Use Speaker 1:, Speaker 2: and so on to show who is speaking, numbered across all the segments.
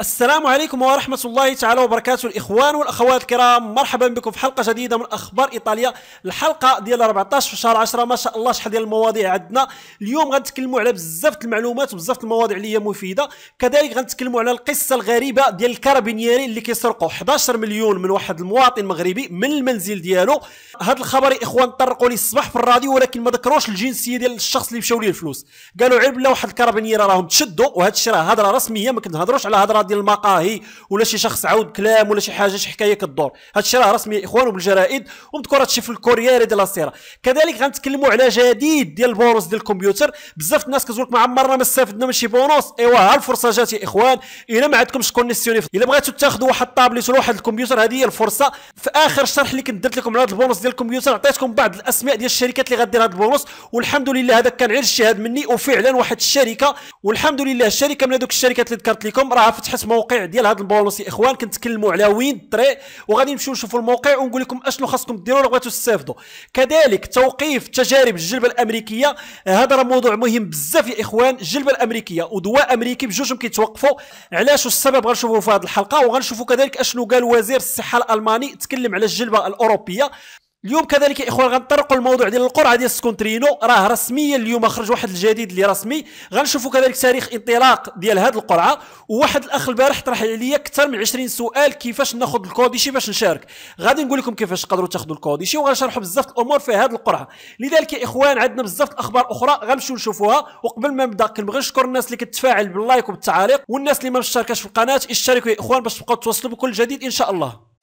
Speaker 1: السلام عليكم ورحمة الله تعالى وبركاته الإخوان والأخوات الكرام مرحبا بكم في حلقة جديدة من أخبار إيطاليا الحلقة ديال 14 في شهر 10 ما شاء الله شحال ديال المواضيع عندنا اليوم غنتكلموا على بزاف المعلومات وبزاف المواضيع اللي هي مفيدة كذلك غنتكلموا على القصة الغريبة ديال الكاربينيري اللي كيسرقوا 11 مليون من واحد المواطن مغربي من المنزل ديالو هذا الخبر يا إخوان طرقوا لي الصباح في الراديو ولكن ما ذكروش الجنسية ديال الشخص اللي مشاو ليه الفلوس قالوا عيب لا واحد الكاربينيري راهم تشدوا وهذا الشيء راه هضرة رسمية ما كنهضروش على هضرة ديال المقاهي ولا شي شخص عاود كلام ولا شي حاجه شي حكايه كدور هادشي راه رسمي يا اخوان وبالجرائد ومذكور هادشي في الكوريير ديال السيره كذلك غنتكلموا على جديد ديال البونص ديال الكمبيوتر بزاف الناس كتقول لك ما عمرنا ما استفدنا من شي بونص ايوا ها الفرصه جات يا اخوان الا ما عندكمش كونيسيوني الا بغيتوا تاخذوا واحد الطابليت ولا واحد الكمبيوتر هذه هي الفرصه في اخر شرح اللي كنت درت لكم على هذا البونص ديال الكمبيوتر عطيتكم بعض الاسماء ديال الشركات اللي غادير هذا البونص والحمد لله هذا كان غير اجتهاد مني وفعلا واحد الشركه والحمد لله الشركه من هذوك الشركات اللي ذكرت لكم راه فتحت حيت موقع ديال هذا البونص يا اخوان كنتكلموا على وين الطريق وغادي نمشيو نشوفوا الموقع ونقول لكم اشنو خاصكم ديروا لو بغيتوا تستافدوا كذلك توقيف تجارب الجلبه الامريكيه هذا راه موضوع مهم بزاف يا اخوان الجلبه الامريكيه ودواء امريكي بجوجهم كيتوقفوا علاش والسبب غنشوفوا في هذه الحلقه وغنشوفوا كذلك اشنو قال وزير الصحه الالماني تكلم على الجلبه الاوروبيه اليوم كذلك يا اخوان غنطرقوا الموضوع ديال القرعه ديال سكونترينو راه رسميا اليوم خرج واحد الجديد اللي رسمي غنشوفوا كذلك تاريخ انطلاق ديال هذه القرعه وواحد الاخ البارح طرح عليا اكثر من 20 سؤال كيفاش ناخذ الكوديشي باش نشارك غادي نقول لكم كيفاش تقدروا تاخذوا الكوديشي وغنشرحوا بزاف الامور في هذه القرعه لذلك يا اخوان عندنا بزاف الاخبار اخرى غنمشيو نشوفوها وقبل ما نبدا كنبغي نشكر الناس اللي كتفاعل باللايك وبالتعاليق والناس اللي ما مشتركاش في القناه اشتركوا يا اخوان باش تبقاو تواصلوا بكل جديد ان شاء الله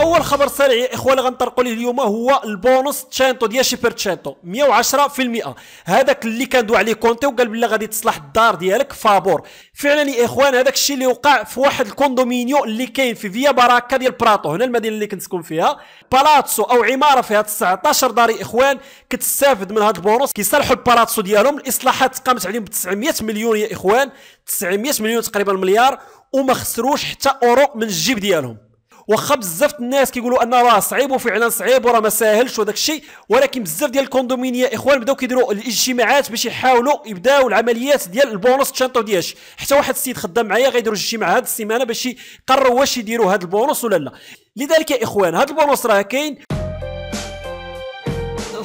Speaker 1: اول خبر سريع يا اخوان غنطرقوا ليه اليوم هو البونص تشانتو ديال شيبر تشانتو 110% هذاك اللي كان دو عليه كونتي وقال بلي غادي تصلح الدار ديالك فابور فعلا يا اخوان هذاك الشيء اللي وقع في واحد الكوندومينيو اللي كاين في فيا باراكا ديال براتو هنا المدينه اللي كنسكن فيها بالاتسو او عماره فيها 19 دار يا اخوان كتستافد من هذا البونص كيصلحوا البالاتسو ديالهم الاصلاحات قامت عليهم ب 900 مليون يا اخوان 900 مليون تقريبا مليار وما خسروش حتى اورو من الجيب ديالهم واخا بزاف الناس كيقولوا ان راه صعيب وفعلا صعيب وراه ما ساهلش وداك الشيء ولكن بزاف ديال الكوندومينيا اخوان بداو كيديروا الاجتماعات باش يحاولوا يبداو العمليات ديال البونص تشانطو دياش حتى واحد السيد خدام معايا غيديروا الاجتماع هاد السيمانه باش يقرروا واش يديروا هاد البونص ولا لا لذلك يا اخوان هاد البونص راه كاين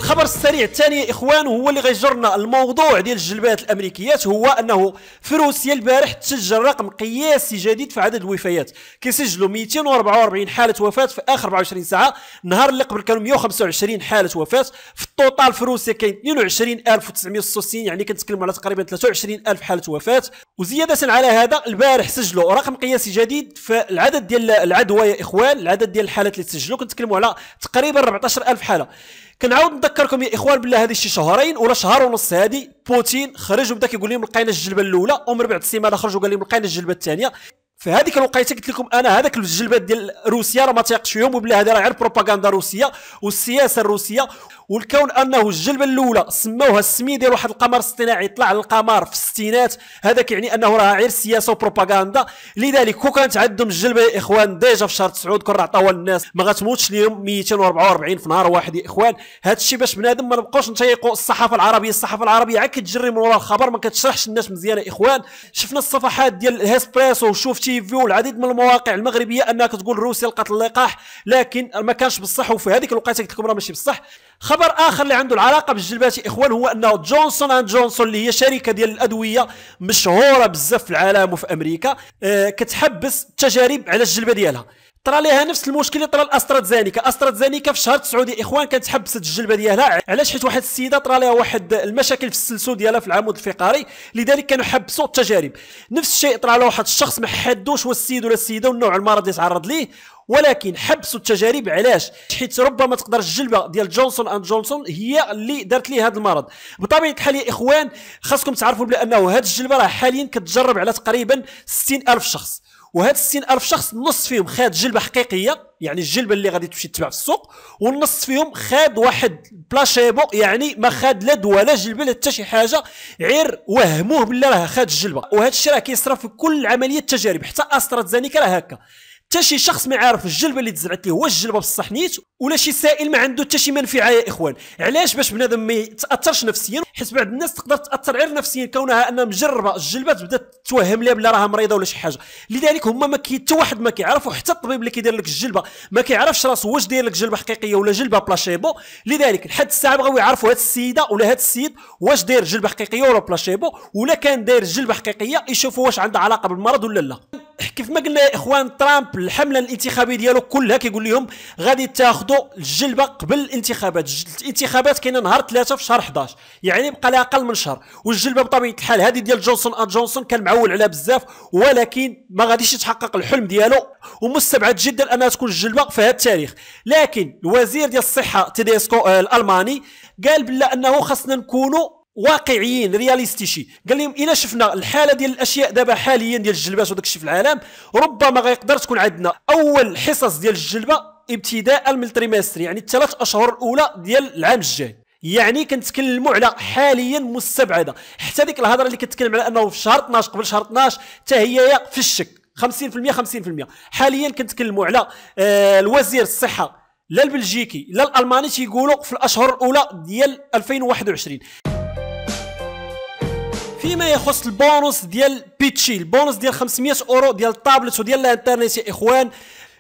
Speaker 1: الخبر السريع الثاني يا اخوان هو اللي غيجرنا الموضوع ديال الجلبات الامريكيات هو انه في روسيا البارح تسجل رقم قياسي جديد في عدد الوفيات كيسجلوا 244 حاله وفاه في اخر 24 ساعه النهار اللي قبل كانوا 125 حاله وفاه في التوتال في روسيا كاين 22966 يعني كنتكلموا على تقريبا 23000 حاله وفاه وزياده على هذا البارح سجلوا رقم قياسي جديد في العدد ديال العدوى يا اخوان العدد ديال الحالات اللي تسجلوا كنتكلموا على تقريبا 14000 حاله كنعاود نذكركم يا اخوان بالله هذه شي شهرين ولا شهر ونص هذه بوتين خرج وبدا كيقول لهم لقينا الجلبه الاولى ومن بعد السيمانه خرج وقال لهم لقينا الجلبه الثانيه في هذيك الوقيته قلت لكم انا هذاك الجلبات ديال روسيا راه ما تيقش فيهم وبالله هذا راه غير بروباغندا روسيه والسياسه الروسيه والكون انه الجلبه الاولى سموها السمي ديال واحد القمر اصطناعي طلع للقمر في الستينات هذا كيعني انه راه غير سياسه وبروباغندا لذلك كون كانت عندهم الجلبه يا اخوان ديجا في شهر 9 كون راه عطاوها للناس ما غتموتش اليوم 244 في نهار واحد يا اخوان هذا الشيء باش بنادم ما نبقاوش نتيقوا الصحافه العربيه الصحافه العربيه عاد كتجري من ورا الخبر ما كتشرحش الناس مزيان يا اخوان شفنا الصفحات ديال الهيسبريسو وشوف تي في والعديد من المواقع المغربيه انها كتقول روسيا لقات اللقاح لكن ما كانش بصح وفي هذيك الوقيته قلت لكم راه ماشي بصح خبر اخر اللي عنده العلاقه بالجلبات اخوان هو انه جونسون اند جونسون اللي هي شركه ديال الادويه مشهوره بزاف في العالم وفي امريكا آه كتحبس التجارب على الجلبه ديالها طرا ليها نفس المشكل اللي طرا لاسترازينيكا استرازينيكا في شهر 9 اخوان كانت حبست الجلبه ديالها علاش حيت واحد السيده طرا ليها واحد المشاكل في السلسو ديالها في العمود الفقري لذلك كانوا حبسوا التجارب نفس الشيء طرا لها واحد الشخص ما حدوش هو السيد ولا السيده والنوع المرض اللي تعرض ليه ولكن حبسوا التجارب علاش حيت ربما تقدر الجلبه ديال جونسون اند جونسون هي اللي دارت ليه هذا المرض بطبيعه الحال يا اخوان خاصكم تعرفوا بانه هذه الجلبه راه حاليا كتجرب على تقريبا 60000 شخص وهاد 60000 شخص نص فيهم خاد جلبه حقيقيه يعني الجلبه اللي غادي تمشي تباع في السوق والنص فيهم خاد واحد بلاشيبو يعني ما خاد لا دواء لا جلبه لا حتى شي حاجه غير وهموه باللي راه خاد الجلبه وهذا الشيء راه كيصرف في كل عمليه التجارب حتى استرازينيكا راه هكا حتى شي شخص ما عارف الجلبه اللي تزرعت ليه هو الجلبه بصح نيت ولا شي سائل ما عنده حتى شي منفعه يا اخوان علاش باش بنادم ما يتاثرش نفسيا حيت بعض الناس تقدر تاثر غير نفسيا كونها انها مجربه الجلبه تبدا توهم لها بلا راها مريضه ولا شي حاجه لذلك هما ما كي حتى واحد ما كيعرفوا حتى الطبيب اللي كيدير لك الجلبه ما كيعرفش راسو واش داير لك جلبه حقيقيه ولا جلبه بلاشيبو لذلك لحد الساعه بغاو يعرفوا هاد السيده ولا هاد السيد واش داير جلبه حقيقيه ولا بلاشيبو ولا كان داير جلبه حقيقيه يشوفوا واش عندها علاقه بالمرض ولا لا كيف ما قلنا اخوان ترامب الحمله الانتخابيه ديالو كلها كيقول لهم غادي تاخذوا الجلبه قبل الانتخابات الانتخابات كاينه نهار 3 في شهر 11 يعني بقى لها اقل من شهر والجلبه بطبيعه الحال هذه ديال جونسون اند جونسون كان معول عليها بزاف ولكن ما غاديش يتحقق الحلم ديالو ومستبعد جدا انها تكون الجلبه في هذا التاريخ لكن الوزير ديال الصحه تيديسكو آه، الالماني قال بلا انه خاصنا نكونوا واقعيين رياليستيشي قال لهم الا شفنا الحاله ديال الاشياء دابا حاليا ديال الجلبات وداك الشيء في العالم ربما غيقدر تكون عندنا اول حصص ديال الجلبه ابتداء من التريمستر يعني الثلاث اشهر الاولى ديال العام الجاي يعني كنتكلموا على حاليا مستبعده حتى ديك الهضره اللي كتكلم على انه في شهر 12 قبل شهر 12 حتى هي في الشك 50% 50% حاليا كنتكلموا على آه، الوزير الصحه لا البلجيكي لا الالماني تيقولوا في الاشهر الاولى ديال 2021 فيما يخص البونص ديال بيتشي البونص ديال 500 اورو ديال الطابلت وديال الانترنت يا اخوان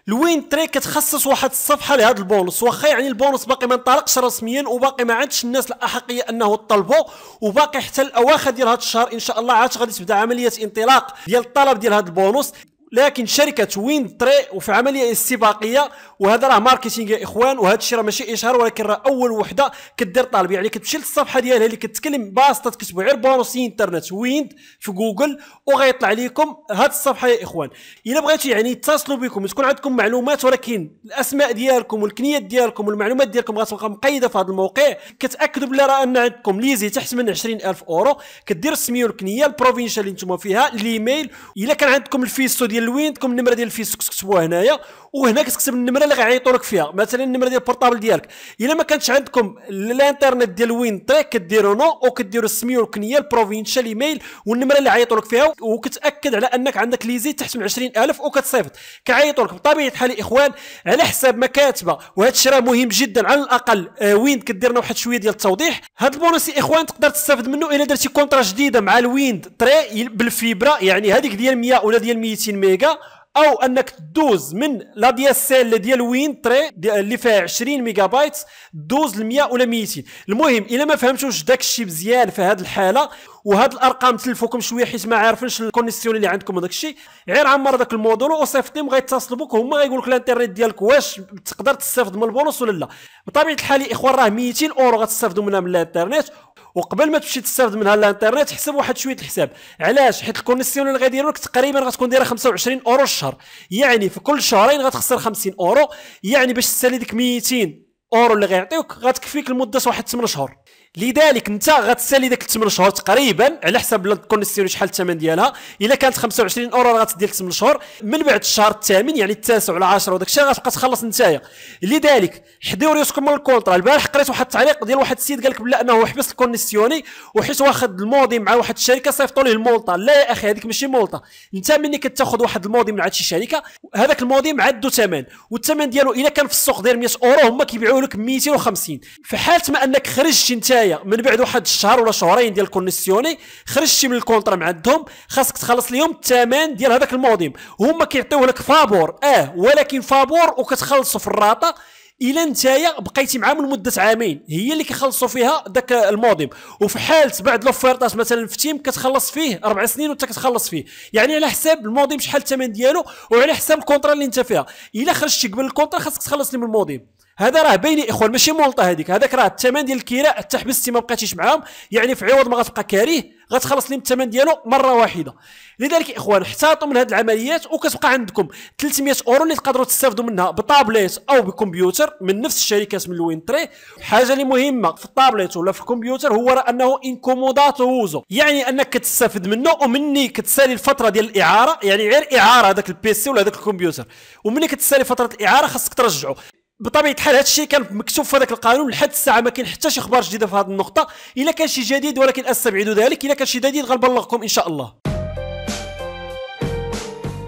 Speaker 1: لوين تري كتخصص واحد الصفحه لهذا البونص واخا يعني البونص باقي ما انطلقش رسميا وباقي ما عندش الناس الاحقيه انه طلبوا وباقي حتى الاواخر ديال هذا الشهر ان شاء الله عاد غادي تبدا عمليه انطلاق ديال الطلب ديال هذا البونص لكن شركه وين تري وفي عمليه استباقيه وهذا راه ماركتينغ يا اخوان وهذا الشيء راه ماشي اشهار ولكن راه اول وحده كدير طالب يعني كتمشي للصفحه ديالها اللي كتكلم باسطه تكتبوا غير بونوسي انترنت ويند في جوجل وغيطلع لكم هاد الصفحه يا اخوان الا بغيتوا يعني يتصلوا بكم تكون عندكم معلومات ولكن الاسماء ديالكم والكنيات ديالكم والمعلومات ديالكم غتبقى مقيده في هذا الموقع كتاكدوا بلي راه ان عندكم ليزي تحت من 20000 اورو كدير السميه والكنيه البروفينشال اللي نتوما فيها الايميل الا كان عندكم الفيسو ديال الويندكم النمره ديال الفيس كتكتبوها هنايا وهنا كتكتب النمره اللي غيعيطوا لك فيها مثلا النمره ديال البورطابل ديالك الا ما كانتش عندكم الانترنت ديال وين تريك كديروا نو وكديروا السميه والكنيه البروفينشال ايميل والنمره اللي عيطوا لك فيها وكتاكد على انك عندك ليزي تحت من 20000 وكتصيفط كيعيطوا لك بطبيعه الحال الاخوان على حساب ما كاتبه وهذا الشيء راه مهم جدا على الاقل آه وين كدير لنا واحد شويه ديال التوضيح هذا البونص اخوان تقدر تستافد منه الا درتي كونطرا جديده مع الويند تري بالفيبره يعني هذيك ديال 100 ولا ديال 200 ميجا او انك تدوز من لا اس سيل ديال وين تري اللي فيها 20 ميجا بايت دوز ل 100 ولا 200 المهم الا ما فهمتوش داك الشيء مزيان في هذه الحاله وهاد الارقام تلفوكم شويه حيت ما عارفينش الكونيسيون اللي عندكم وداك الشيء غير عمر داك المودول وصيفط لهم غيتصلوا بك هما غيقول لك الانترنت ديالك واش تقدر تستافد من البونص ولا لا بطبيعه الحال الاخوان راه 200 اورو غتستافدوا منها من الانترنت وقبل ما تمشي تستافد منها الانترنت حسب واحد شويه الحساب علاش حيت الكونيسيون اللي غيديروا لك تقريبا غتكون دايره 25 اورو الشهر يعني في كل شهرين غتخسر 50 اورو يعني باش تسالي ديك 200 اورو اللي غيعطيوك غتكفيك لمده واحد 8 شهور لذلك انت غتسالي داك 8 شهور تقريبا على حسب الكونسيون شحال الثمن ديالها الا كانت 25 اورو راه غتدير 8 شهور من بعد الشهر الثامن يعني التاسع ولا 10 وداك الشيء غتبقى تخلص نتايا لذلك حضيو ريوسكم من الكونترا البارح قريت واحد التعليق ديال واحد السيد قال لك بلا انه حبس الكونسيوني وحيت واخد الماضي مع واحد الشركه صيفطوا ليه المولطه لا يا اخي هذيك ماشي مولطه انت ملي كتاخذ واحد الماضي من عند شي شركه هذاك الماضي معدو ثمن والثمن ديالو الا كان في السوق داير 100 اورو هما كيبيعوه لك 250 في حاله ما انك خرجتي نتايا هنايا من بعد واحد الشهر ولا شهرين ديال الكونيسيوني خرجتي من الكونترا مع عندهم خاصك تخلص لهم الثمن ديال هذاك الموديم هما كيعطيوه لك فابور اه ولكن فابور وكتخلصوا في الراطه الا نتايا بقيتي معاهم لمده عامين هي اللي كيخلصوا فيها ذاك الموديم وفي حاله بعد لوفيرطات مثلا في تيم كتخلص فيه اربع سنين وانت كتخلص فيه يعني على حساب الموديم شحال الثمن ديالو وعلى حساب الكونترا اللي انت فيها الا خرجتي قبل الكونترا خاصك تخلص لي من الموديم هذا راه باين اخوان ماشي مولطه هذيك هذاك راه الثمن ديال الكراء حبستي ما بقيتيش معاهم يعني في عوض ما غتبقى كاريه غتخلص لي الثمن ديالو مره واحده لذلك اخوان احتاطوا من هذه العمليات وكتبقى عندكم 300 اورو اللي تقدروا تستافدوا منها بطابليت او بكمبيوتر من نفس الشركات من الوينتري حاجه اللي مهمه في الطابليت ولا في الكمبيوتر هو راه انه انكومودات ووزو يعني انك كتستافد منه ومني كتسالي الفتره ديال الاعاره يعني غير اعاره هذاك البيسي ولا هذاك الكمبيوتر ومني كتسالي فتره الاعاره خاصك ترجعه بطبيعه الحال الشيء كان مكتوب في هذاك القانون لحد الساعه ما كاين حتى شي اخبار جديده في هذه النقطه الا كان شي جديد ولكن استبعد ذلك الا كان شي جديد غنبلغكم ان شاء الله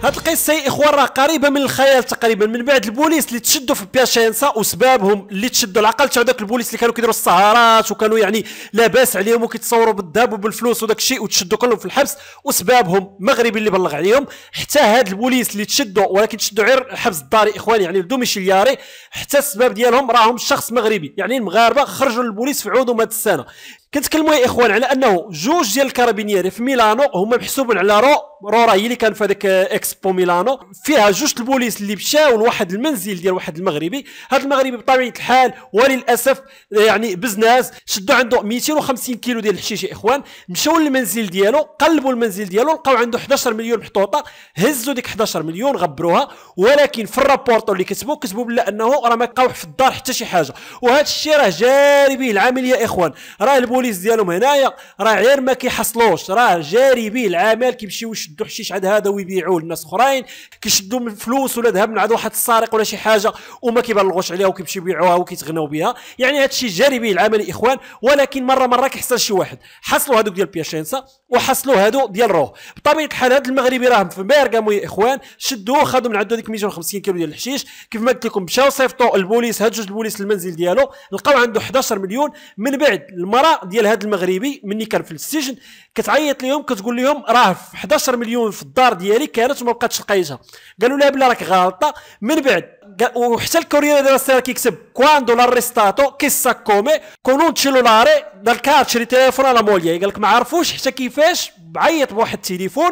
Speaker 1: هاد القصه يا اخوان راه قريبه من الخيال تقريبا من بعد البوليس اللي تشدوا في بياشينسا وسبابهم اللي تشدوا العقل تاع داك البوليس اللي كانوا كيديروا السهرات وكانوا يعني لاباس عليهم وكيتصوروا بالذهب وبالفلوس وداك الشيء وتشدوا كلهم في الحبس وسبابهم مغربي اللي بلغ عليهم حتى هاد البوليس اللي تشدوا ولكن تشدوا غير الحبس الداري اخوان يعني الدوميشيلياري حتى السباب ديالهم راهم شخص مغربي يعني المغاربه خرجوا للبوليس في عودهم هاد السنه كنتكلموا يا اخوان على انه جوج ديال الكاربينيري في ميلانو هما محسوبين على رو رو راه هي اللي كان في هذاك اكسبو ميلانو فيها جوج البوليس اللي مشاو لواحد المنزل ديال واحد المغربي هذا المغربي بطبيعه الحال وللاسف يعني بزناس شدوا عنده 250 كيلو ديال الحشيش يا اخوان مشاو للمنزل ديالو قلبوا المنزل ديالو لقاو عنده 11 مليون محطوطه هزوا ديك 11 مليون غبروها ولكن في الرابورتو اللي كتبوا كتبوا بلا انه راه ما لقاوش في الدار حتى شي حاجه وهذا الشيء راه جاري به العمليه يا اخوان راه البوليس ديالهم هنايا راه غير ما كيحصلوش راه جاري به العمل كيمشيو يشدوا حشيش عند هذا ويبيعوه لناس اخرين كيشدوا من فلوس ولا ذهب من عند واحد السارق ولا شي حاجه وما كيبلغوش عليها وكيمشيو يبيعوها وكيتغناو بها يعني هذا الشيء جاري به العمل الاخوان ولكن مره مره كيحصل شي واحد حصلوا هذوك ديال بياشينسا وحصلوا هادو ديال روه بطبيعه الحال هذا المغربي راه في بيرغامو يا اخوان شدوه خدوا من عنده ديك 250 كيلو ديال الحشيش كيف ما قلت لكم مشاو صيفطوا البوليس هاد جوج البوليس للمنزل ديالو لقاو عنده 11 مليون من بعد المراه ديال هذا المغربي مني كان في السجن كتعيط لهم كتقول لهم راه 11 مليون في الدار ديالي كانت وما بقاتش لقيتها قالوا لها بلا راك غالطه من بعد وحتى الكوريير ديال السير كيكتب كواندو لارستاتو كيسا كومي كون تشيلولاري دال كارتشري تيليفون على موليا قال لك ما عرفوش حتى كيفاش عيط بواحد التليفون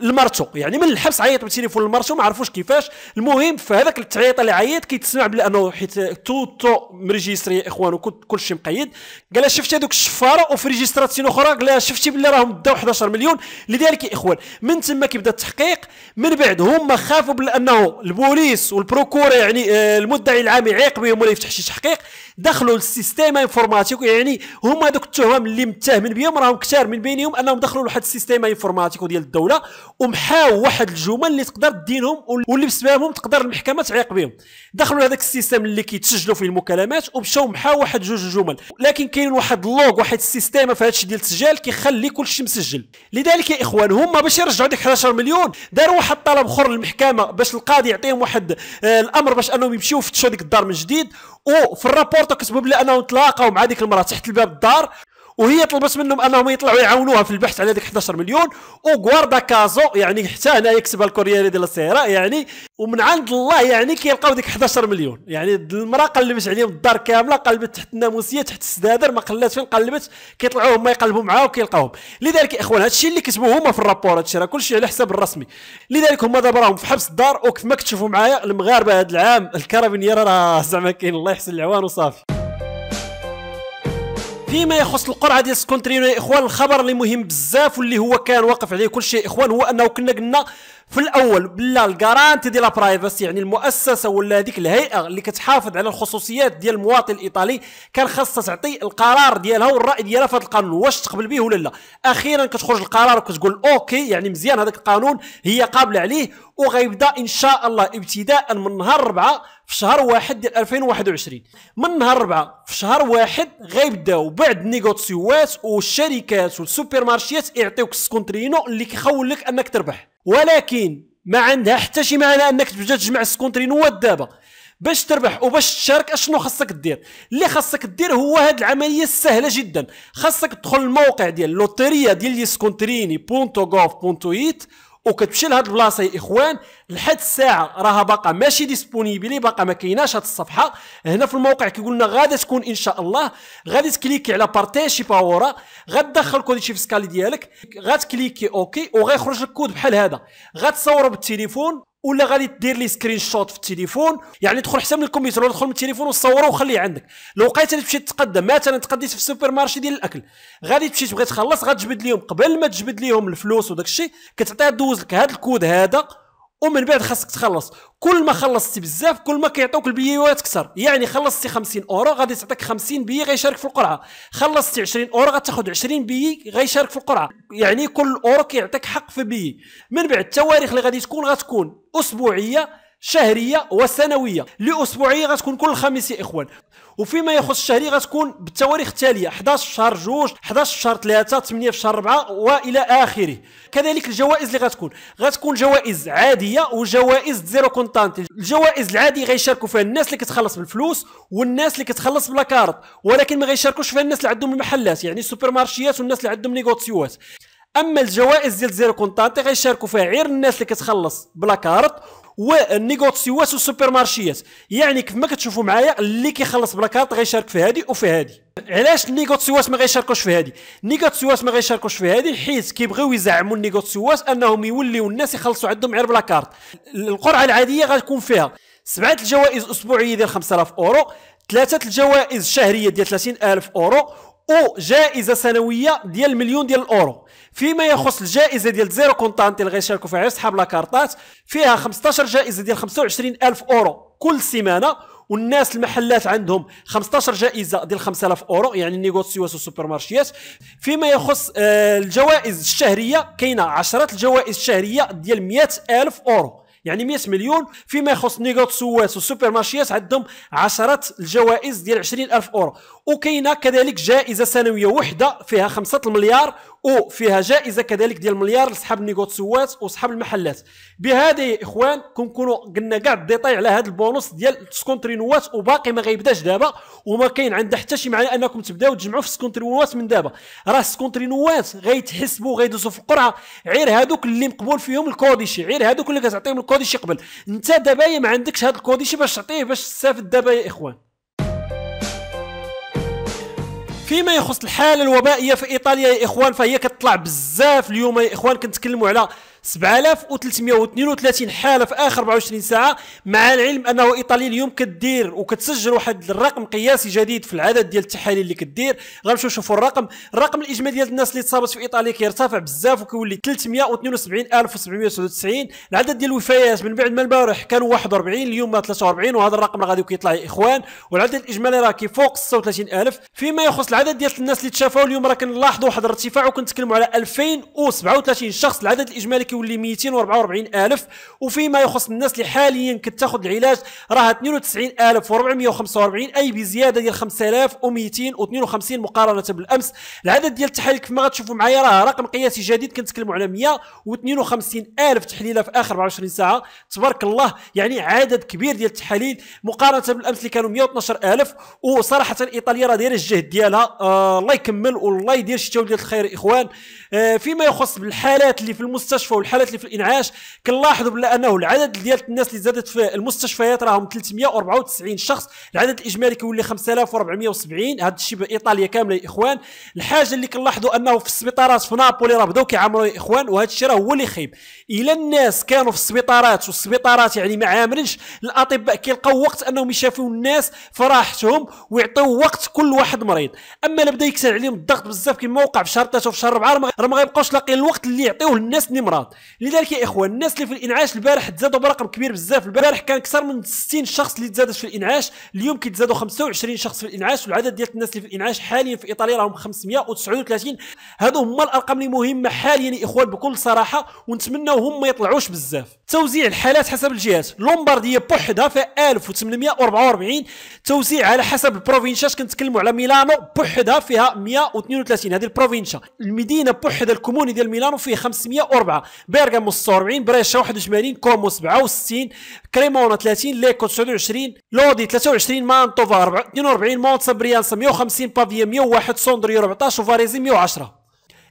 Speaker 1: لمرتو يعني من الحبس عيط بالتليفون لمرتو ما عرفوش كيفاش المهم في هذاك التعيط اللي عيط كيتسمع بانه انه حيت توتو مريجيستري وكل شيء مقيد قال شفتي هذوك الشفاره وفي ريجيستراسيون اخرى قال شفتي بلي راهم داو 11 مليون لذلك يا اخوان من تما كيبدا التحقيق من بعد هما خافوا بانه انه البوليس والبروكور يعني آه، المدعي العام يعيق بهم ولا شي تحقيق دخلوا للسيستيم انفورماتيك يعني هما دوك التهم اللي متهمين بهم راهم كثار من بينهم انهم دخلوا لواحد السيستيم انفورماتيك ديال الدوله ومحاو واحد الجمل اللي تقدر تدينهم واللي بسببهم تقدر المحكمه تعيق بهم دخلوا لهذاك السيستيم اللي كيتسجلوا فيه المكالمات ومشاو محاو واحد جوج جمل لكن كاين واحد لوغ واحد السيستيم في هادشي ديال التسجيل كيخلي كلشي مسجل لذلك يا اخوان هما باش يرجعوا ديك 11 مليون داروا واحد الطلب اخر للمحكمه باش القاضي يعطيهم واحد آه الامر باش انهم يمشيو يفتشوا ديك الدار من جديد وفي الرابور كتبوا بلي انا نتلاقاو مع ديك المراه تحت الباب الدار وهي طلبت منهم انهم يطلعوا يعاونوها في البحث على هذيك 11 مليون وغواردا كازو يعني حتى هنا يكسب الكورييري ديال السيرا يعني ومن عند الله يعني كيلقاو ديك 11 مليون يعني المراه قلبت عليهم الدار كامله قلبت تحت الناموسيه تحت السدادر ما قلات فين قلبت كيطلعوا هما يقلبوا معاها وكيلقاوهم لذلك يا اخوان هادشي اللي كتبوه هما في الرابور هادشي راه كلشي على حساب الرسمي لذلك هما دابا راهم في حبس الدار وكيف ما كتشوفوا معايا المغاربه هذا العام الكرابينيرا راه زعما كاين الله يحسن العوان وصافي فيما يخص القرعه ديال سكونترينو يا اخوان الخبر اللي مهم بزاف واللي هو كان واقف عليه كل شيء اخوان هو انه كنا قلنا في الاول بلا الغارانتي ديال البرايفسي يعني المؤسسه ولا هذيك الهيئه اللي كتحافظ على الخصوصيات ديال المواطن الايطالي كان خاصها تعطي القرار ديالها والراي ديالها في هذا القانون واش تقبل به ولا لا اخيرا كتخرج القرار وكتقول اوكي يعني مزيان هذاك القانون هي قابله عليه وغيبدا ان شاء الله ابتداء من نهار 4 في شهر 1 ديال 2021 من نهار 4 في شهر 1 غيبداو بعد النيغوسيوات والشركات والسوبر مارشيات يعطيوك السكونترينو اللي كيخول لك انك تربح ولكن ما عندها حتى شي معنى انك تبدا تجمع السكونترينوات دابا باش تربح وباش تشارك اشنو خاصك دير اللي خاصك دير هو هاد العمليه السهله جدا خاصك تدخل الموقع ديال اللوتيريا ديال سكونتريني بونتو غوف بونتو ايت وكتمشي لهاد البلاصه يا اخوان لحد الساعه راها باقا ماشي ديسبونيبلي باقا ما كايناش هاد الصفحه هنا في الموقع كيقول لنا غادا تكون ان شاء الله غادي تكليكي على بارتيشي باورا غتدخل كود شي في سكالي ديالك غتكليكي اوكي وغيخرج لك كود بحال هذا غتصوره بالتليفون ولا غادي دير لي سكرين شوت في التليفون يعني دخل حتى من الكمبيوتر ولا دخل من التليفون وصوره وخليه عندك لو لقيت تمشي تتقدم مثلا تقديت في السوبر مارشي ديال الاكل غادي تمشي تبغي تخلص غتجبد ليهم قبل ما تجبد ليهم الفلوس وداك الشيء كتعطيها دوز لك هذا الكود هذا ومن بعد خاصك تخلص كل ما خلصتي بزاف كل ما كيعطوك البيوات اكثر يعني خلصتي 50 اورو غادي تعطيك 50 بي غيشارك في القرعه خلصتي 20 اورو غتاخذ 20 بي غيشارك في القرعه يعني كل اورو كيعطيك حق في بي من بعد التواريخ اللي غادي تكون غتكون اسبوعيه شهريه وسنويه لاسبوعيه غتكون كل خميس يا اخوان وفيما يخص الشهري غتكون بالتواريخ التاليه 11 في شهر 2 11 في شهر 3 8 في شهر 4 والى اخره كذلك الجوائز اللي غتكون غتكون جوائز عاديه وجوائز زيرو كونتانت الجوائز العاديه غيشاركوا فيها الناس اللي كتخلص بالفلوس والناس اللي كتخلص بلاكارت ولكن ما غيشاركوش فيها الناس اللي عندهم المحلات يعني السوبر مارشيات والناس اللي عندهم نيغوتيوات اما الجوائز ديال زيرو كونتانتي غيشاركوا فيها غير الناس اللي كتخلص بلاكارت والسوبر مارشيات يعني كيف ما كتشوفوا معايا اللي كيخلص بلا كارت غيشارك في هذه وفي هذه علاش النيغوتسيوات ما غيشاركوش في هذه النيغوتسيوات ما غيشاركوش في هذه حيت كيبغيو يزعموا النيغوتسيوات انهم يوليو الناس يخلصوا عندهم غير بلا كارت القرعه العاديه غتكون فيها سبعه الجوائز اسبوعيه ديال 5000 اورو ثلاثه الجوائز شهريه ديال 30000 اورو او جائزه سنويه ديال مليون ديال الاورو فيما يخص الجائزه ديال زيرو كونتانت اللي غيشاركوا فيها اصحاب لاكارطات فيها 15 جائزه ديال 25 الف اورو كل سيمانه والناس المحلات عندهم 15 جائزه ديال 5000 اورو يعني النيغوسيوس والسوبر مارشيات فيما يخص آه، الجوائز الشهريه كاينه 10 الجوائز الشهريه ديال 100 الف اورو يعني 100 مليون فيما يخص نيغوتسوات والسوبر مارشيات عندهم 10 الجوائز ديال 20000 اورو وكاينه كذلك جائزه سنويه وحده فيها خمسة المليار وفيها جائزه كذلك ديال المليار لصحاب النيغوتسوات وصحاب المحلات بهذا يا اخوان كنكونوا قلنا كاع الديتاي على هذا البونص ديال سكونترينوات وباقي ما غيبداش دابا وما كاين عند حتى شي معنى انكم تبداو تجمعوا في سكونترينوات من دابا راه سكونترينوات غيتحسبوا غيدوزوا في القرعه غير هذوك اللي مقبول فيهم الكوديشي غير هذوك اللي كتعطيهم الكوديشي قبل انت دابا ما عندكش هذا الكوديشي باش تعطيه باش تستافد دابا يا اخوان فيما يخص الحاله الوبائيه في ايطاليا يا اخوان فهي كتطلع بزاف اليوم يا اخوان كنتكلموا على 7332 حاله في اخر 24 ساعه مع العلم انه ايطاليا اليوم كدير وكتسجل واحد الرقم قياسي جديد في العدد ديال التحاليل اللي كدير غنمشيو نشوفوا الرقم الرقم الاجمالي ديال الناس اللي تصابت في ايطاليا كيرتفع بزاف وكيولي 372799 العدد ديال الوفيات من بعد ما البارح كانوا 41 اليوم 43 وهذا الرقم غادي كيطلع يا اخوان والعدد الاجمالي راه كيفوق 36000 فيما يخص العدد ديال الناس اللي تشافوا اليوم راه كنلاحظوا واحد الارتفاع وكنتكلموا على 2037 شخص العدد الاجمالي كيولي 244000 وفيما يخص الناس اللي حاليا كتاخذ العلاج راه 445 اي بزياده ديال 5252 مقارنه بالامس العدد ديال التحاليل كما غتشوفوا معايا راه رقم قياسي جديد كنتكلموا على 152 الف تحليله في اخر 24 ساعه تبارك الله يعني عدد كبير ديال التحاليل مقارنه بالامس اللي كانوا 112 الف وصراحه ايطاليا راه دايره الجهد ديالها آه الله يكمل والله يدير شي ديال الخير اخوان آه، فيما يخص بالحالات اللي في المستشفى والحالات اللي في الانعاش كنلاحظوا بلا انه العدد ديال الناس اللي زادت في المستشفيات راهم 394 شخص العدد الاجمالي كيولي 5470 هذا الشيء بايطاليا كامله يا اخوان الحاجه اللي كنلاحظوا انه في السبيطارات في نابولي راه بداو كيعمروا يا اخوان وهذا الشيء راه هو اللي خايب الا الناس كانوا في السبيطارات والسبيطارات يعني ما عامرينش الاطباء كيلقاو وقت انهم يشافيو الناس فراحتهم ويعطيو وقت كل واحد مريض اما لا بدا يكسر عليهم الضغط بزاف كما وقع في شهر 3 وفي شهر 4 راه ما غيبقاوش لاقيين الوقت اللي يعطيوه للناس اللي مرض لذلك يا اخوان الناس اللي في الانعاش البارح تزادوا برقم كبير بزاف البارح كان اكثر من 60 شخص اللي تزادوا في الانعاش اليوم كيتزادوا 25 شخص في الانعاش والعدد ديال الناس اللي في الانعاش حاليا في ايطاليا راهم 539 هادو هما الارقام اللي مهمه حاليا يا اخوان بكل صراحه ونتمناو هم ما يطلعوش بزاف توزيع الحالات حسب الجهات لومبارديا بوحدها فيها 1844 توزيع على حسب البروفينشاش كنتكلموا على ميلانو بوحدها فيها 132 هذه البروفينشا المدينه موحد الكوموني ديال ميلانو فيه 504 بيرغامو 46 بريشا 81 كومو 67 كريمونا 30 ليكو 29 لودي 23 مانتوفا 42 مونت سابريانسا 150 بافيا 101 سوندريو 14 وفاريزي 110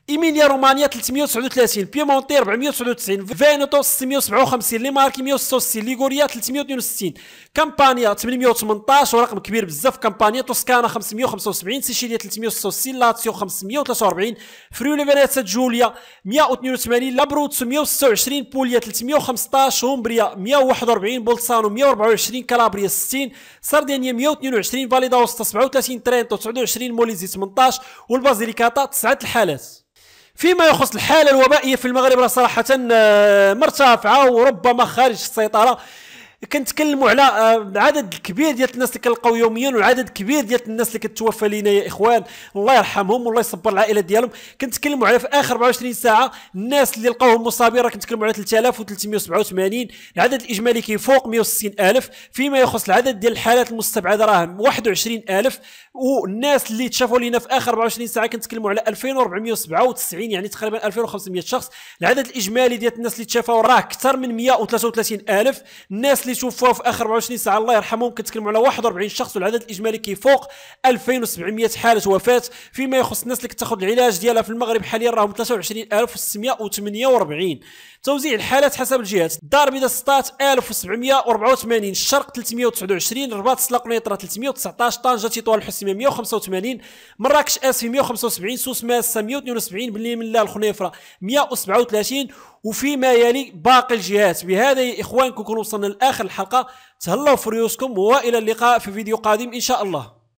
Speaker 1: ايميليا رومانيا 339 بيمونتي 499 فينوتو 657 لي ماركي 166 ليغوريا 362 كامبانيا 818 ورقم كبير بزاف كامبانيا توسكانا 575 سيشيليا 366 لاتسيو 543 فريولي فينيسا جوليا 182 لابروتس 126 بوليا 315 هومبريا 141 بولسانو 124 كالابريا 60 ساردينيا 122 فاليدا 37 ترينتو 29 موليزي 18 والبازيليكاتا 9 الحالات فيما يخص الحالة الوبائية في المغرب صراحة آه، مرتفعة وربما خارج السيطرة كنتكلموا على آه، العدد الكبير ديال الناس اللي كنلقاو يوميا والعدد الكبير ديال الناس اللي كتوفى لينا يا اخوان الله يرحمهم والله يصبر العائله ديالهم كنتكلموا على في اخر 24 ساعه الناس اللي لقاوهم مصابين راه كنتكلموا على 3387 العدد الاجمالي كيفوق 160000 فيما يخص العدد ديال الحالات المستبعده راه 21000 والناس اللي تشافوا لينا في اخر 24 ساعه كنتكلموا على 2497 يعني تقريبا 2500 شخص العدد الاجمالي ديال الناس اللي تشافوا راه اكثر من 133000 الناس اللي اللي شوفوها في اخر 24 ساعه الله يرحمهم كنتكلموا على 41 شخص والعدد الاجمالي كيفوق 2700 حاله وفاه فيما يخص الناس اللي كتاخذ العلاج ديالها في المغرب حاليا راهم 23648 توزيع الحالات حسب الجهات الدار ستات 1784 الشرق 329 الرباط سلاق ونيطره 319 طنجه تطوان الحسيمه 185 مراكش اسفي 175 سوس ماسة 172 من الله الخنيفره 137 وفيما يلي باقي الجهات بهذا يا اخوان كنكون وصلنا لاخر الحلقه تهلاو في ريوسكم والى اللقاء في فيديو قادم ان شاء الله